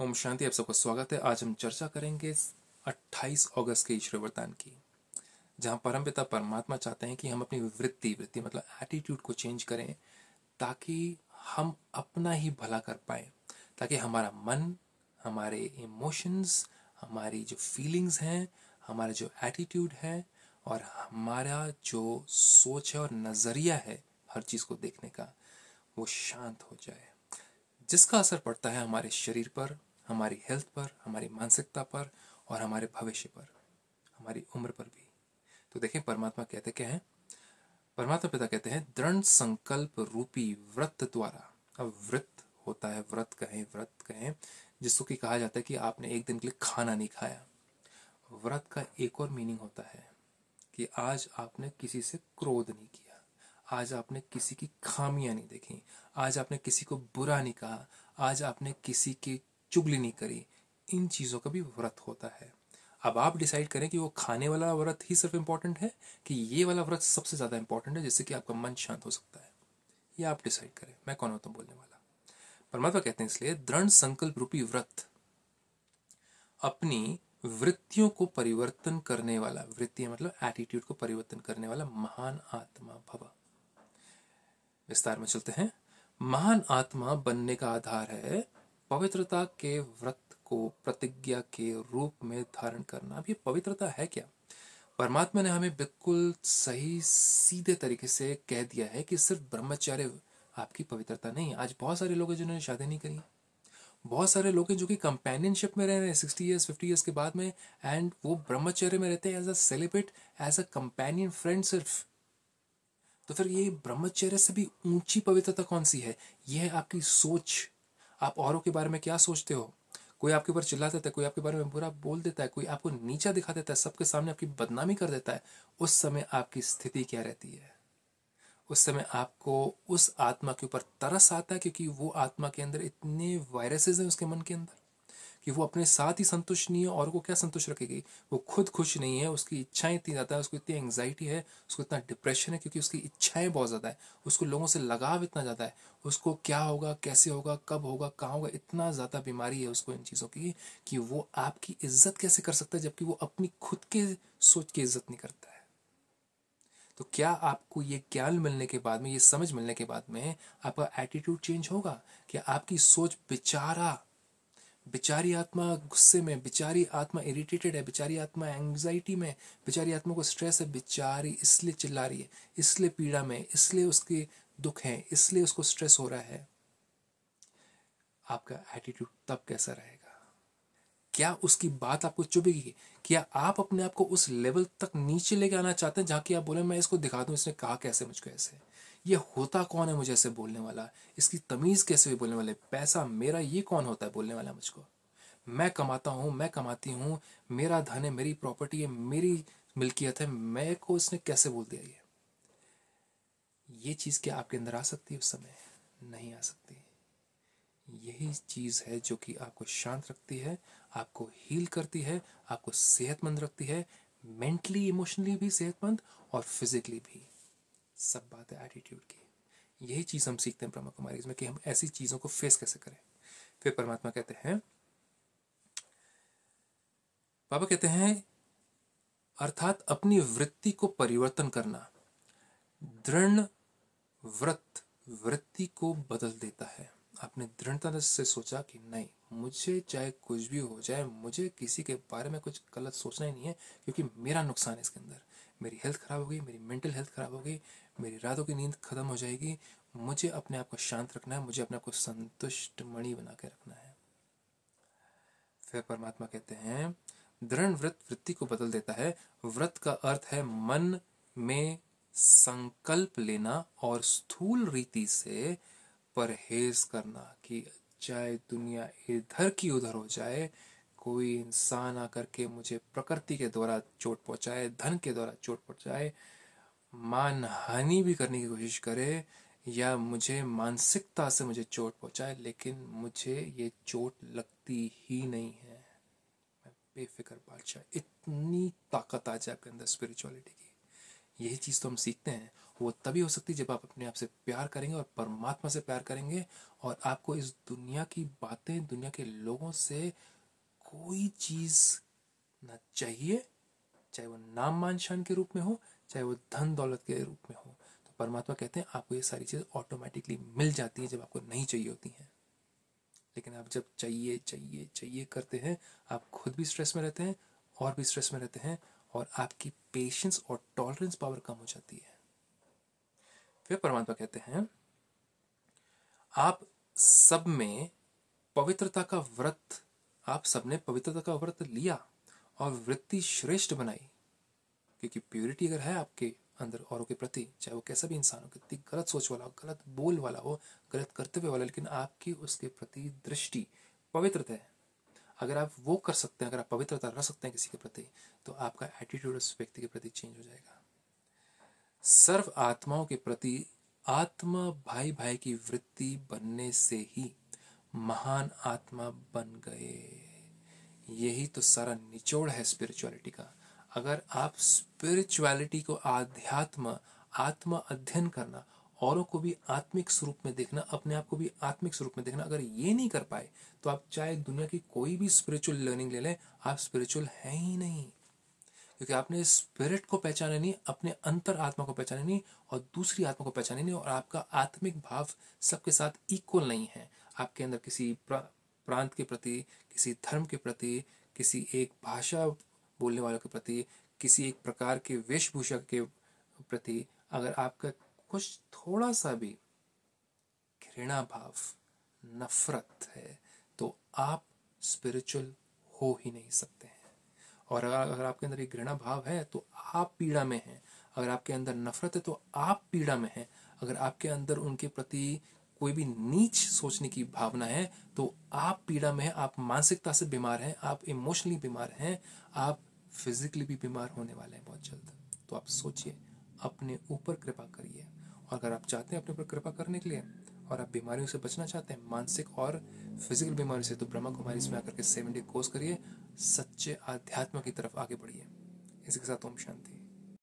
ओम शांति आप सबका स्वागत है आज हम चर्चा करेंगे 28 अगस्त के ईश्वर वरदान की जहाँ परम पिता परमात्मा चाहते हैं कि हम अपनी वृत्ति वृत्ति मतलब एटीट्यूड को चेंज करें ताकि हम अपना ही भला कर पाए ताकि हमारा मन हमारे इमोशंस हमारी जो फीलिंग्स हैं हमारा जो एटीट्यूड है और हमारा जो सोच है और नज़रिया है हर चीज़ को देखने का वो शांत हो जाए जिसका असर पड़ता है हमारे शरीर पर हमारी हेल्थ पर हमारी मानसिकता पर और हमारे भविष्य पर हमारी उम्र पर भी तो देखें परमात्मा कहते क्या है परमात्मा पिता कहते हैं दृढ़ संकल्प रूपी व्रत द्वारा अब व्रत होता है व्रत कहें व्रत कहें जिसको कि कहा जाता है कि आपने एक दिन के लिए खाना नहीं खाया व्रत का एक और मीनिंग होता है कि आज आपने किसी से क्रोध नहीं किया आज आपने किसी की खामियां नहीं देखी आज आपने किसी को बुरा नहीं कहा आज आपने किसी के चुगली नहीं करी इन चीज़ों का भी व्रत होता है अब आप डिसाइड करें कि वो खाने वाला व्रत ही सिर्फ इम्पॉर्टेंट है कि ये वाला व्रत सबसे ज़्यादा इंपॉर्टेंट है जिससे कि आपका मन शांत हो सकता है ये आप डिसाइड करें मैं कौन होता हूँ बोलने वाला परमात्मा कहते हैं इसलिए दृढ़ संकल्प रूपी व्रत अपनी वृत्तियों को परिवर्तन करने वाला वृत्ति मतलब एटीट्यूड को परिवर्तन करने वाला महान आत्मा भवा विस्तार में चलते हैं महान आत्मा बनने का आधार है पवित्रता के व्रत को प्रतिज्ञा के रूप में धारण करना अब ये पवित्रता है क्या परमात्मा ने हमें बिल्कुल सही सीधे तरीके से कह दिया है कि सिर्फ ब्रह्मचार्य आपकी पवित्रता नहीं आज बहुत सारे लोग हैं जिन्होंने शादी नहीं करी बहुत सारे लोग हैं जो कि कंपेनियनशिप में रह रहे हैं सिक्सटी ईयर्स फिफ्टी ईयर्स के बाद में एंड वो ब्रह्मचर्य में रहते हैं as a celebrate as a companion friend सिर्फ तो फिर ये ब्रह्मचर्य से भी ऊंची पवित्रता कौन सी है यह है आपकी सोच आप औरों के बारे में क्या सोचते हो कोई आपके ऊपर चिल्ला देता है कोई आपके बारे में बुरा बोल देता है कोई आपको नीचा दिखा देता है सबके सामने आपकी बदनामी कर देता है उस समय आपकी स्थिति क्या रहती है उस समय आपको उस आत्मा के ऊपर तरस आता है क्योंकि वो आत्मा के अंदर इतने वायरसेस हैं उसके मन के अंदर कि वो अपने साथ ही संतुष्ट नहीं है और को क्या संतुष्ट रखेगी वो खुद खुश नहीं है उसकी इच्छाएं इतनी ज़्यादा है उसको इतनी एंगजाइटी है उसको इतना डिप्रेशन है क्योंकि उसकी इच्छाएं बहुत ज़्यादा है उसको लोगों से लगाव इतना ज़्यादा है उसको क्या होगा कैसे होगा कब होगा कहाँ होगा इतना ज़्यादा बीमारी है उसको इन चीज़ों की कि वो आपकी इज्जत कैसे कर सकता है जबकि वो अपनी खुद के सोच की इज्जत नहीं करता है तो क्या आपको ये ज्ञान मिलने के बाद में ये समझ मिलने के बाद में आपका एटीट्यूड चेंज होगा क्या आपकी सोच बेचारा बेचारी आत्मा गुस्से में बेचारी आत्मा इरिटेटेड है बेचारी आत्मा एंग्जाइटी में बेचारी आत्मा को स्ट्रेस है बेचारी इसलिए चिल्ला रही है इसलिए पीड़ा में इसलिए उसके दुख है इसलिए उसको स्ट्रेस हो रहा है आपका एटीट्यूड तब कैसा रहेगा क्या उसकी बात आपको चुभेगी क्या आप अपने आप को उस लेवल तक नीचे लेके आना चाहते हैं जहाँ कि आप बोले मैं इसको दिखा दूँ इसने कहा कैसे मुझको ऐसे ये होता कौन है मुझे ऐसे बोलने वाला इसकी तमीज़ कैसे बोलने वाले पैसा मेरा ये कौन होता है बोलने वाला मुझको मैं कमाता हूँ मैं कमाती हूँ मेरा धन है मेरी प्रॉपर्टी है मेरी मिल्कियत है मैं को इसने कैसे बोल दिया ये ये चीज़ क्या आपके अंदर आ सकती है उस समय नहीं आ सकती यही चीज़ है जो कि आपको शांत रखती है आपको हील करती है आपको सेहतमंद रखती है मेंटली इमोशनली भी सेहतमंद और फिजिकली भी सब बात है एटीट्यूड की यही चीज़ हम सीखते हैं ब्रह्मा कुमारी इसमें कि हम ऐसी चीज़ों को फेस कैसे करें फिर परमात्मा कहते हैं बाबा कहते हैं अर्थात अपनी वृत्ति को परिवर्तन करना दृढ़ व्रत वृत्ति को बदल देता है आपने दृढ़ता से सोचा कि नहीं मुझे चाहे कुछ भी हो जाए मुझे किसी के बारे में कुछ गलत सोचना ही नहीं है क्योंकि मेरा नुकसान है इसके अंदर मेरी हेल्थ ख़राब होगी मेरी मेंटल हेल्थ ख़राब होगी मेरी रातों की नींद ख़त्म हो जाएगी मुझे अपने आप को शांत रखना है मुझे अपने आप को संतुष्ट मणि बना के रखना है फिर परमात्मा कहते हैं दृढ़ व्रत वृत्ति को बदल देता है व्रत का अर्थ है मन में संकल्प लेना और स्थूल रीति से परहेज करना कि चाहे दुनिया इधर की उधर हो जाए कोई इंसान आकर के मुझे प्रकृति के द्वारा चोट पहुंचाए धन के द्वारा चोट पहुंचाए मानहानि भी करने की कोशिश करे या मुझे मानसिकता से मुझे चोट पहुंचाए लेकिन मुझे ये चोट लगती ही नहीं है मैं बेफिक्र बादशाह इतनी ताकत आ जाए आपके अंदर स्पिरिचुअलिटी की यही चीज़ तो हम सीखते हैं वो तभी हो सकती है जब आप अपने आप से प्यार करेंगे और परमात्मा से प्यार करेंगे और आपको इस दुनिया की बातें दुनिया के लोगों से कोई चीज़ ना चाहिए चाहे वो नाम मान शान के रूप में हो चाहे वो धन दौलत के रूप में हो तो परमात्मा कहते हैं आपको ये सारी चीज़ ऑटोमेटिकली मिल जाती है जब आपको नहीं चाहिए होती हैं लेकिन आप जब चाहिए चाहिए चाहिए करते हैं आप खुद भी स्ट्रेस में रहते हैं और भी स्ट्रेस में रहते हैं और आपकी पेशेंस और टॉलरेंस पावर कम हो जाती है फिर परमात्मा कहते हैं आप सब में पवित्रता का व्रत आप सबने पवित्रता का व्रत लिया और वृत्ति श्रेष्ठ बनाई क्योंकि प्योरिटी अगर है आपके अंदर औरों के प्रति चाहे वो कैसा भी इंसान हो कितनी गलत सोच वाला हो गलत बोल वाला हो गलत कर्तव्य वाला लेकिन आपकी उसके प्रति दृष्टि पवित्रता है अगर आप वो कर सकते हैं अगर आप पवित्रता रख सकते हैं किसी के प्रति तो आपका एटीट्यूड उस व्यक्ति के प्रति चेंज हो जाएगा सर्व आत्माओं के प्रति आत्मा भाई भाई की वृत्ति बनने से ही महान आत्मा बन गए यही तो सारा निचोड़ है स्पिरिचुअलिटी का अगर आप स्पिरिचुअलिटी को आध्यात्म आत्मा अध्ययन करना औरों को भी आत्मिक स्वरूप में देखना अपने आप को भी आत्मिक स्वरूप में देखना अगर ये नहीं कर पाए तो आप चाहे दुनिया की कोई भी स्पिरिचुअल लर्निंग ले लें आप स्पिरिचुअल हैं ही नहीं क्योंकि आपने स्पिरिट को पहचाना नहीं अपने अंतर आत्मा को पहचाना नहीं और दूसरी आत्मा को पहचाना नहीं और आपका आत्मिक भाव सबके साथ इक्वल नहीं है आपके अंदर किसी प्रांत के प्रति किसी धर्म के प्रति किसी एक भाषा बोलने वालों के प्रति किसी एक प्रकार के वेशभूषा के प्रति अगर आपका कुछ थोड़ा सा भी घृणा भाव नफरत है तो आप स्पिरिचुअल हो ही नहीं सकते हैं और अगर आपके अंदर एक घृणा भाव है तो आप पीड़ा में हैं अगर आपके अंदर नफरत है तो आप पीड़ा में हैं अगर आपके अंदर उनके प्रति कोई भी नीच सोचने की भावना है तो आप पीड़ा में हैं आप मानसिकता से बीमार हैं आप इमोशनली बीमार हैं आप फिजिकली भी बीमार होने वाले हैं बहुत जल्द तो आप सोचिए अपने ऊपर कृपा करिए और अगर आप चाहते हैं अपने ऊपर कृपा करने के लिए और आप बीमारियों से बचना चाहते हैं मानसिक और फिजिकल बीमारी से तो ब्रह्मा कुमारी इसमें आकर के सेवन डे कोर्स करिए सच्चे आध्यात्म की तरफ आगे बढ़िए इसके साथ ओम शांति